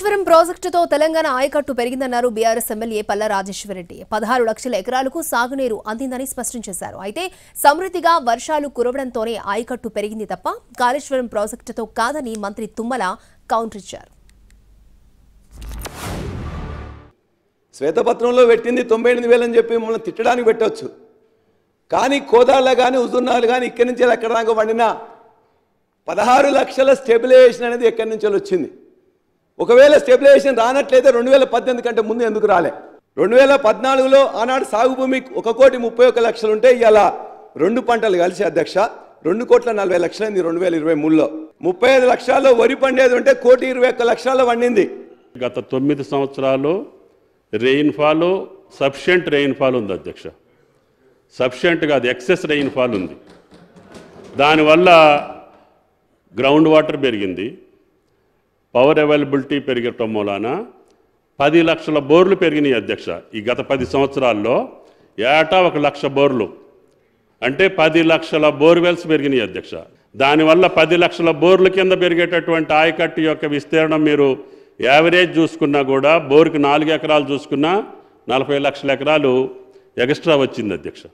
పోలవరం ప్రాజెక్టుతో తెలంగాణ ఆయకట్టు పెరిగిందన్నారు BRS MLA పల్ల రాజేశ్వరరెడ్డి పదహారు లక్షల ఎకరాలకు సాగునీరు అందిందని స్పష్టం చేశారు అయితే సమృద్ధిగా వర్షాలు కురవడంతోనే ఆయకట్టు పెరిగింది తప్ప కాళేశ్వరం ప్రాజెక్టుతో కాదని మంత్రి తుమ్మల కౌంటర్ ఇచ్చారు శ్వేతపత్రంలో పెట్టింది తొంభై ఎనిమిది వేలని చెప్పి మిమ్మల్ని తిట్టడానికి పెట్టవచ్చు కానీ కోదాళ్ళ కానీ ఉజున్నాలు కానీ ఇక్కడి నుంచి ఎక్కడ దాకా వండిన పదహారు లక్షల స్టెబిలైజేషన్ అనేది ఎక్కడి నుంచి వచ్చింది ఒకవేళ స్టెబిలైజేషన్ రానట్లయితే రెండు వేల పద్దెనిమిది కంటే ముందు ఎందుకు రాలే రెండు వేల పద్నాలుగులో ఆనాడు సాగు భూమి ఒక కోటి ముప్పై ఒక లక్షలు ఉంటే ఇలా రెండు పంటలు కలిసి అధ్యక్ష రెండు కోట్ల నలభై లక్షలైంది రెండు వేల ఇరవై మూడులో ముప్పై ఐదు లక్షల్లో వరి పండేది ఉంటే కోటి ఇరవై ఒక్క లక్షల్లో పండింది గత తొమ్మిది సంవత్సరాలు రెయిన్ఫాల్ సఫిషియంట్ రెయిన్ఫాల్ ఉంది అధ్యక్ష సఫిషియంట్ కాదు ఎక్సెస్ రెయిన్ఫాల్ ఉంది దానివల్ల గ్రౌండ్ వాటర్ పెరిగింది పవర్ అవైలబిలిటీ పెరగటం మూలాన పది లక్షల బోర్లు పెరిగినాయి అధ్యక్ష ఈ గత పది సంవత్సరాల్లో ఏటా ఒక లక్ష బోర్లు అంటే పది లక్షల బోర్వెల్స్ పెరిగినాయి అధ్యక్ష దానివల్ల పది లక్షల బోర్ల కింద పెరిగేటటువంటి ఆయకట్టు యొక్క విస్తీర్ణం మీరు యావరేజ్ చూసుకున్నా కూడా బోర్కి నాలుగు ఎకరాలు చూసుకున్నా నలభై లక్షల ఎకరాలు ఎక్స్ట్రా వచ్చింది అధ్యక్ష